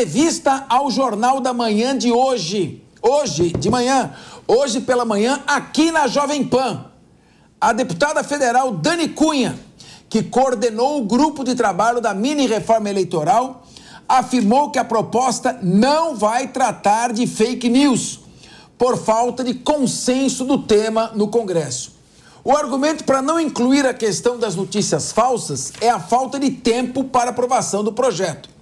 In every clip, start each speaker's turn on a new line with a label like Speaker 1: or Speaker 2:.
Speaker 1: entrevista ao Jornal da Manhã de hoje. Hoje, de manhã, hoje pela manhã, aqui na Jovem Pan. A deputada federal Dani Cunha, que coordenou o grupo de trabalho da mini reforma eleitoral, afirmou que a proposta não vai tratar de fake news, por falta de consenso do tema no Congresso. O argumento para não incluir a questão das notícias falsas é a falta de tempo para aprovação do projeto.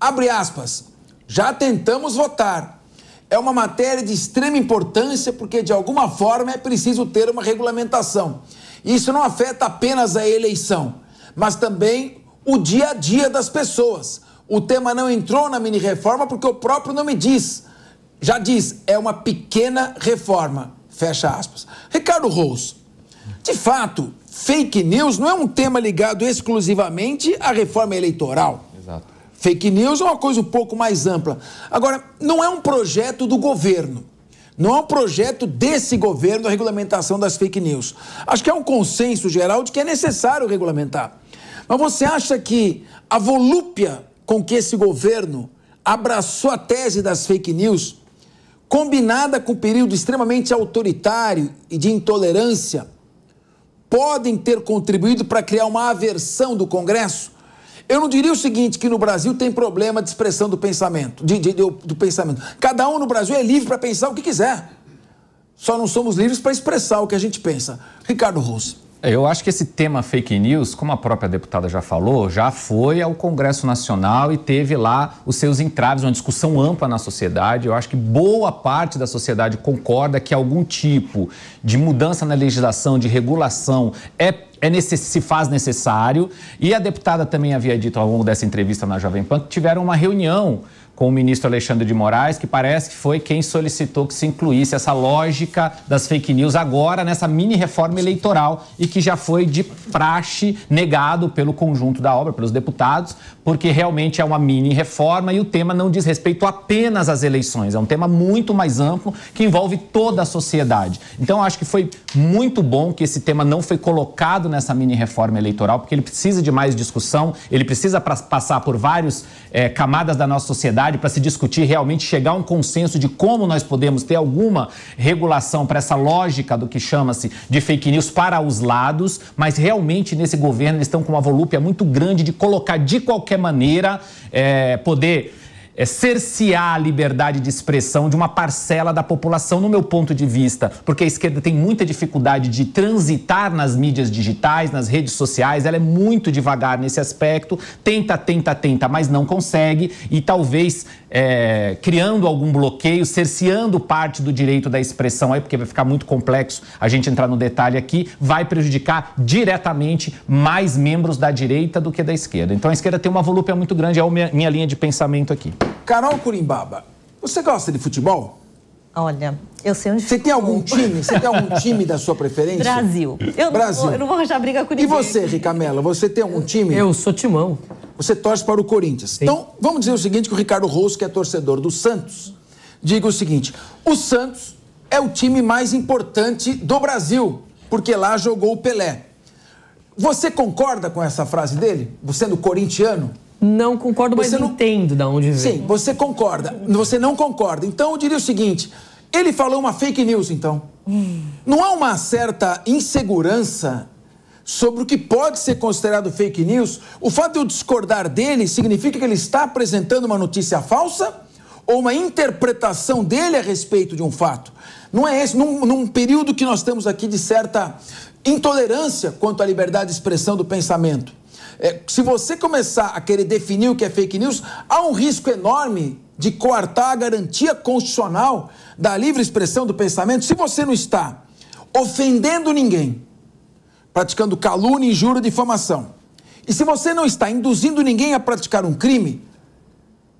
Speaker 1: Abre aspas. Já tentamos votar. É uma matéria de extrema importância porque, de alguma forma, é preciso ter uma regulamentação. Isso não afeta apenas a eleição, mas também o dia a dia das pessoas. O tema não entrou na mini reforma porque o próprio nome diz. Já diz, é uma pequena reforma. Fecha aspas. Ricardo Rous, de fato, fake news não é um tema ligado exclusivamente à reforma eleitoral. Fake news é uma coisa um pouco mais ampla. Agora, não é um projeto do governo. Não é um projeto desse governo a regulamentação das fake news. Acho que é um consenso geral de que é necessário regulamentar. Mas você acha que a volúpia com que esse governo abraçou a tese das fake news, combinada com o um período extremamente autoritário e de intolerância, podem ter contribuído para criar uma aversão do Congresso eu não diria o seguinte, que no Brasil tem problema de expressão do pensamento, de, de, de do pensamento. Cada um no Brasil é livre para pensar o que quiser.
Speaker 2: Só não somos livres para expressar o que a gente pensa. Ricardo Rousse. É, eu acho que esse tema fake news, como a própria deputada já falou, já foi ao Congresso Nacional e teve lá os seus entraves, uma discussão ampla na sociedade. Eu acho que boa parte da sociedade concorda que algum tipo de mudança na legislação, de regulação, é é necess... se faz necessário. E a deputada também havia dito ao longo dessa entrevista na Jovem Pan que tiveram uma reunião com o ministro Alexandre de Moraes, que parece que foi quem solicitou que se incluísse essa lógica das fake news agora nessa mini reforma eleitoral e que já foi de praxe negado pelo conjunto da obra, pelos deputados, porque realmente é uma mini reforma e o tema não diz respeito apenas às eleições, é um tema muito mais amplo que envolve toda a sociedade. Então acho que foi muito bom que esse tema não foi colocado nessa mini reforma eleitoral, porque ele precisa de mais discussão, ele precisa passar por várias é, eh, camadas da nossa sociedade para se discutir realmente, chegar a um consenso de como nós podemos ter alguma regulação para essa lógica do que chama-se de fake news para os lados, mas realmente nesse governo eles estão com uma volúpia muito grande de colocar de qualquer maneira, é, poder é, cercear a liberdade de expressão de uma parcela da população, no meu ponto de vista, porque a esquerda tem muita dificuldade de transitar nas mídias digitais, nas redes sociais, ela é muito devagar nesse aspecto, tenta, tenta, tenta, mas não consegue e talvez é, criando algum bloqueio, cerceando parte do direito da expressão aí, porque vai ficar muito complexo a gente entrar no detalhe aqui, vai prejudicar diretamente mais membros da direita do que da esquerda. Então a esquerda tem uma volúpia muito grande, é a minha linha de pensamento aqui. Carol Curimbaba, você gosta de futebol?
Speaker 3: Olha, eu sei onde Você
Speaker 1: tem algum time? Você tem algum time da sua preferência? Brasil. Eu Brasil. Não, vou, eu não vou arranjar briga com ninguém. E você, Ricamela, você tem algum time? Eu sou timão. Você torce para o Corinthians. Sim. Então, vamos dizer o seguinte, que o Ricardo Rosso que é torcedor do Santos, diga o seguinte, o Santos é o time mais importante do Brasil, porque lá jogou o Pelé. Você concorda com essa frase dele, sendo corintiano? Não concordo, mas você não...
Speaker 4: entendo de onde vem.
Speaker 1: Sim, você concorda. Você não concorda. Então eu diria o seguinte: ele falou uma fake news, então. Hum. Não há uma certa insegurança sobre o que pode ser considerado fake news? O fato de eu discordar dele significa que ele está apresentando uma notícia falsa ou uma interpretação dele a respeito de um fato? Não é esse, num, num período que nós temos aqui de certa intolerância quanto à liberdade de expressão do pensamento. É, se você começar a querer definir o que é fake news, há um risco enorme de coartar a garantia constitucional da livre expressão do pensamento. Se você não está ofendendo ninguém, praticando calúnia, injúria, difamação, e se você não está induzindo ninguém a praticar um crime,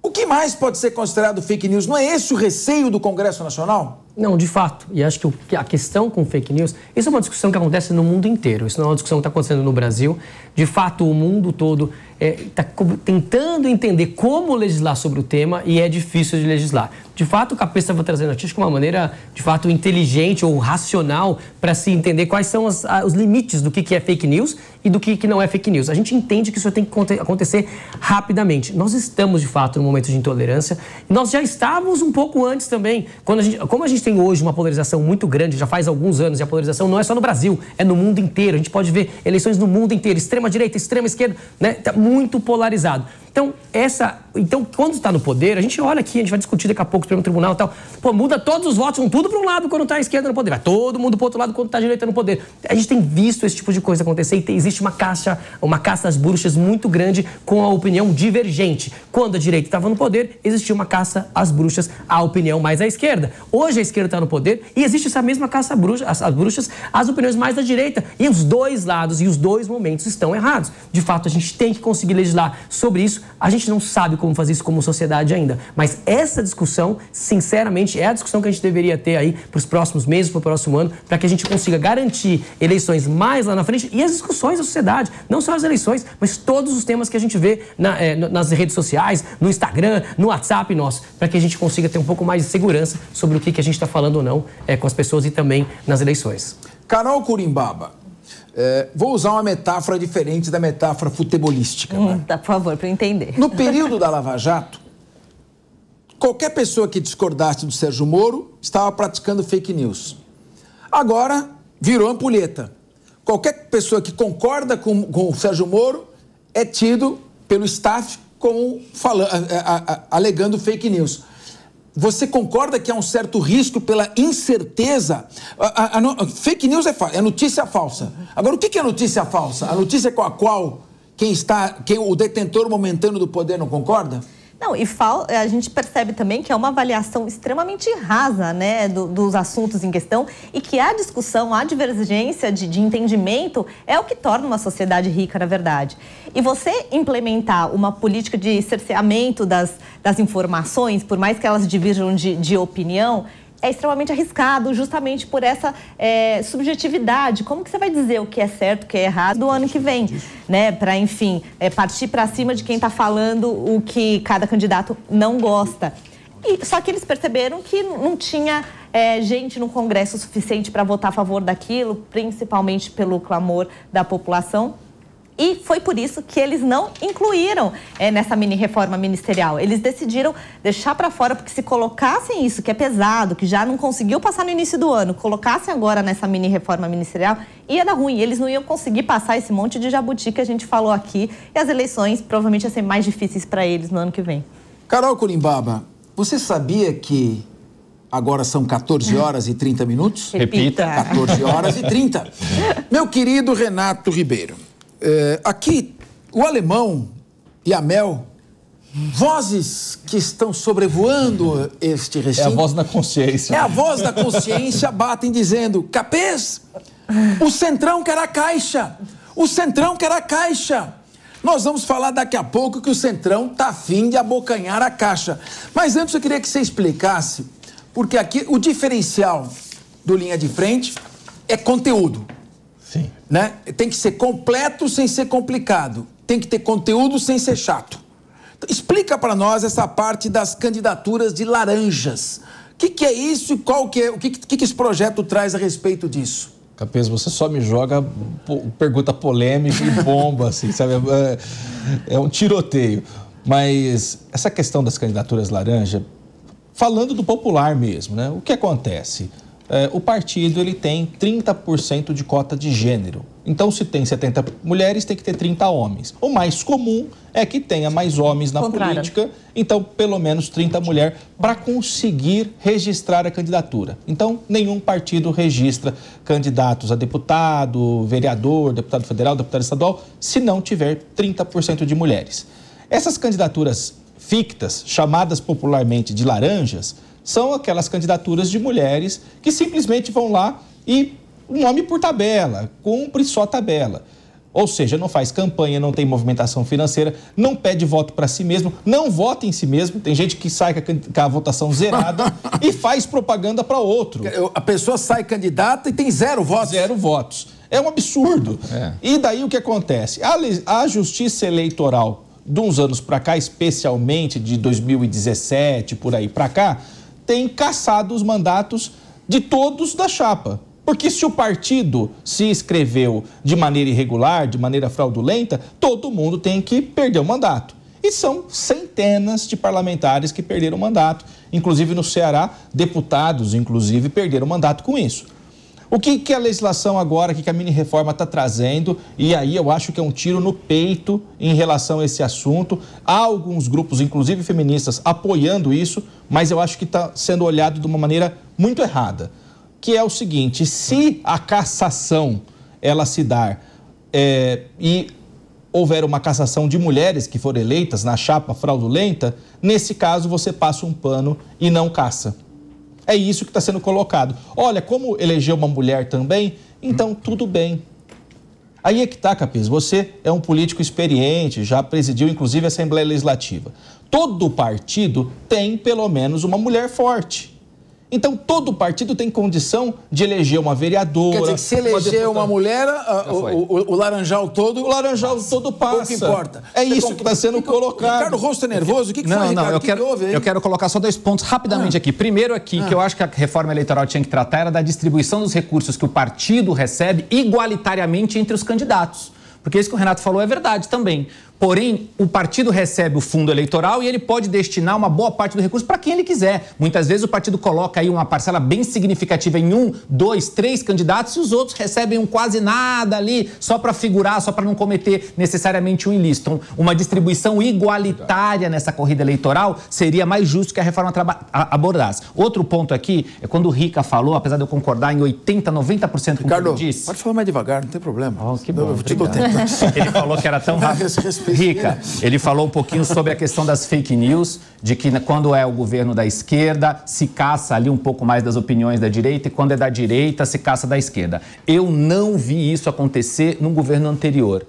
Speaker 1: o
Speaker 4: que mais pode ser considerado fake news? Não é esse o receio do Congresso Nacional? Não, de fato. E acho que a questão com fake news, isso é uma discussão que acontece no mundo inteiro. Isso não é uma discussão que está acontecendo no Brasil. De fato, o mundo todo está é, tentando entender como legislar sobre o tema e é difícil de legislar. De fato, o capista estava trazendo artístico de uma maneira, de fato, inteligente ou racional para se entender quais são as, a, os limites do que, que é fake news e do que, que não é fake news. A gente entende que isso tem que acontecer rapidamente. Nós estamos, de fato, num momento de intolerância. Nós já estávamos um pouco antes também. Quando a gente, como a gente tem hoje uma polarização muito grande, já faz alguns anos, e a polarização não é só no Brasil, é no mundo inteiro. A gente pode ver eleições no mundo inteiro, extrema-direita, extrema-esquerda, né? Tá muito polarizado. Então, essa então, quando está no poder, a gente olha aqui, a gente vai discutir daqui a pouco o Supremo Tribunal e tal. Pô, muda todos os votos, um tudo para um lado quando está a esquerda no poder. Vai todo mundo para outro lado quando está a direita no poder. A gente tem visto esse tipo de coisa acontecer e tem, existe uma caixa, uma caça às bruxas muito grande com a opinião divergente. Quando a direita estava no poder, existia uma caça às bruxas à opinião mais à esquerda. Hoje a esquerda está no poder e existe essa mesma caça às bruxas, às bruxas às opiniões mais da direita. E os dois lados e os dois momentos estão errados. De fato, a gente tem que conseguir legislar sobre isso. A gente não sabe como como fazer isso como sociedade ainda. Mas essa discussão, sinceramente, é a discussão que a gente deveria ter aí para os próximos meses, para o próximo ano, para que a gente consiga garantir eleições mais lá na frente e as discussões da sociedade, não só as eleições, mas todos os temas que a gente vê na, é, nas redes sociais, no Instagram, no WhatsApp nosso, para que a gente consiga ter um pouco mais de segurança sobre o que, que a gente está falando ou não é, com as pessoas e também nas eleições. Carol Curimbaba,
Speaker 1: é, vou usar
Speaker 4: uma metáfora
Speaker 1: diferente da metáfora futebolística.
Speaker 3: Hum, né? tá, por favor, para entender. No período
Speaker 1: da Lava Jato, qualquer pessoa que discordasse do Sérgio Moro estava praticando fake news. Agora, virou ampulheta. Qualquer pessoa que concorda com, com o Sérgio Moro é tido pelo staff como falando, alegando fake news. Você concorda que há um certo risco pela incerteza? A, a, a, fake news é, é, notícia falsa. Agora, o que é notícia falsa? A notícia com a qual quem está, quem, o detentor momentâneo do poder não concorda?
Speaker 3: Não, e a gente percebe também que é uma avaliação extremamente rasa né, do, dos assuntos em questão e que a discussão, a divergência de, de entendimento é o que torna uma sociedade rica, na verdade. E você implementar uma política de cerceamento das, das informações, por mais que elas divirjam de, de opinião, é extremamente arriscado, justamente por essa é, subjetividade. Como que você vai dizer o que é certo, o que é errado do ano que vem, né? Para enfim, é, partir para cima de quem está falando o que cada candidato não gosta. E, só que eles perceberam que não tinha é, gente no Congresso suficiente para votar a favor daquilo, principalmente pelo clamor da população. E foi por isso que eles não incluíram é, nessa mini reforma ministerial. Eles decidiram deixar para fora, porque se colocassem isso, que é pesado, que já não conseguiu passar no início do ano, colocassem agora nessa mini reforma ministerial, ia dar ruim. Eles não iam conseguir passar esse monte de jabuti que a gente falou aqui. E as eleições provavelmente iam ser mais difíceis para eles no ano que vem. Carol
Speaker 1: Curimbaba, você sabia que Agora são 14 horas e 30 minutos. Repita. 14 horas e 30. Meu querido Renato Ribeiro, é, aqui, o alemão e a Mel, vozes que estão sobrevoando este recinto. É a voz da consciência. É a voz da consciência, batem dizendo: Capês, o Centrão quer a caixa. O Centrão quer a caixa. Nós vamos falar daqui a pouco que o Centrão tá afim de abocanhar a caixa. Mas antes eu queria que você explicasse, porque aqui o diferencial do Linha de Frente é conteúdo. Sim. Né? Tem que ser completo sem ser complicado. Tem que ter conteúdo sem ser chato. Então, explica para nós essa parte das candidaturas de laranjas. O que, que, é isso e qual que é, o que, que, que esse projeto traz a respeito disso? Capês, você só me joga pergunta polêmica e
Speaker 5: bomba, assim, sabe? É, é um tiroteio. Mas essa questão das candidaturas laranja, falando do popular mesmo, né? O que acontece? Eh, o partido ele tem 30% de cota de gênero. Então, se tem 70 mulheres, tem que ter 30 homens. O mais comum é que tenha mais homens na Contrário. política, então, pelo menos 30 mulheres, para conseguir registrar a candidatura. Então, nenhum partido registra candidatos a deputado, vereador, deputado federal, deputado estadual, se não tiver 30% de mulheres. Essas candidaturas fictas, chamadas popularmente de laranjas, são aquelas candidaturas de mulheres que simplesmente vão lá e um nome por tabela, cumpre só tabela. Ou seja, não faz campanha, não tem movimentação financeira, não pede voto para si mesmo, não vota em si mesmo. Tem gente que sai com a, votação zerada e faz propaganda para outro. A pessoa sai candidata e tem zero votos. Zero votos. É um absurdo. É. E daí o que acontece? A, a justiça eleitoral, de uns anos para cá, especialmente de 2017 por aí para cá, tem caçado os mandatos de todos da chapa. Porque se o partido se inscreveu de maneira irregular, de maneira fraudulenta, todo mundo tem que perder o mandato. E são centenas de parlamentares que perderam o mandato, inclusive no Ceará, deputados, inclusive, perderam o mandato com isso. O que, que a legislação agora, que a mini-reforma está trazendo, e aí eu acho que é um tiro no peito em relação a esse assunto. Há alguns grupos, inclusive feministas, apoiando isso, mas eu acho que está sendo olhado de uma maneira muito errada. Que é o seguinte, se a cassação ela se dar é, e houver uma cassação de mulheres que foram eleitas na chapa fraudulenta, nesse caso você passa um pano e não caça é isso que está sendo colocado. Olha, como eleger uma mulher também, então tudo bem. Aí é que está, Capiz. Você é um político experiente, já presidiu inclusive a Assembleia Legislativa. Todo partido tem pelo menos uma mulher forte. Então, todo partido tem condição de eleger uma vereadora.
Speaker 1: Quer dizer que se eleger uma, uma mulher, uh, o, o, laranjal todo. O
Speaker 2: laranjal todo passa. O que importa. É você isso que está sendo que, colocado. Ricardo Rosto é nervoso? O que, que não, foi, não, Eu, que quero, que houve, eu quero colocar só dois pontos rapidamente ah. aqui. Primeiro, aqui, ah. que eu ah. acho que a reforma eleitoral tinha que tratar era da distribuição dos recursos que o partido recebe igualitariamente entre os candidatos. Porque isso que o Renato falou é verdade também. Porém, o partido recebe o fundo eleitoral e ele pode destinar uma boa parte do recurso para quem ele quiser. Muitas vezes o partido coloca aí uma parcela bem significativa em um, dois, três candidatos e os outros recebem um quase nada ali, só para figurar, só para não cometer necessariamente um ilícito. Então, uma distribuição igualitária nessa corrida eleitoral seria mais justo que a reforma abordasse. Outro ponto aqui é quando o Rica falou, apesar de eu concordar em 80, 90% com o que ele disse. Pode falar mais devagar, não tem problema. Oh, que bom, eu te dou tempo. Ele falou que era tão rápido. Rica, ele falou um pouquinho sobre a questão das fake news, de que quando é o governo da esquerda, se caça ali um pouco mais das opiniões da direita, e quando é da direita, se caça da esquerda. Eu não vi isso acontecer no governo anterior.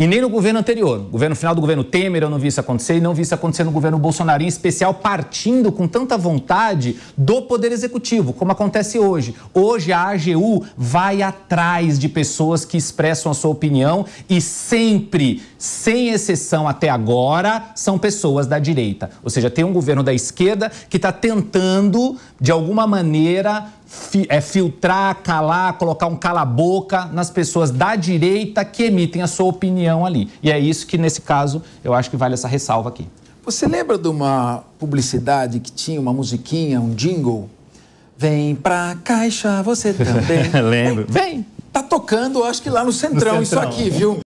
Speaker 2: E nem no governo anterior. No governo final do governo Temer eu não vi isso acontecer e não vi isso acontecer no governo Bolsonaro, em especial partindo com tanta vontade do Poder Executivo, como acontece hoje. Hoje a AGU vai atrás de pessoas que expressam a sua opinião e sempre sem exceção até agora, são pessoas da direita. Ou seja, tem um governo da esquerda que está tentando, de alguma maneira, fi, é, filtrar, calar, colocar um cala-boca nas pessoas da direita que emitem a sua opinião ali. E é isso que, nesse caso, eu acho que vale essa ressalva aqui. Você lembra de
Speaker 1: uma publicidade que tinha uma musiquinha, um jingle? Vem pra caixa, você também. Lembro. Vem! Tá tocando, acho que lá no Centrão. No centrão. isso aqui, viu?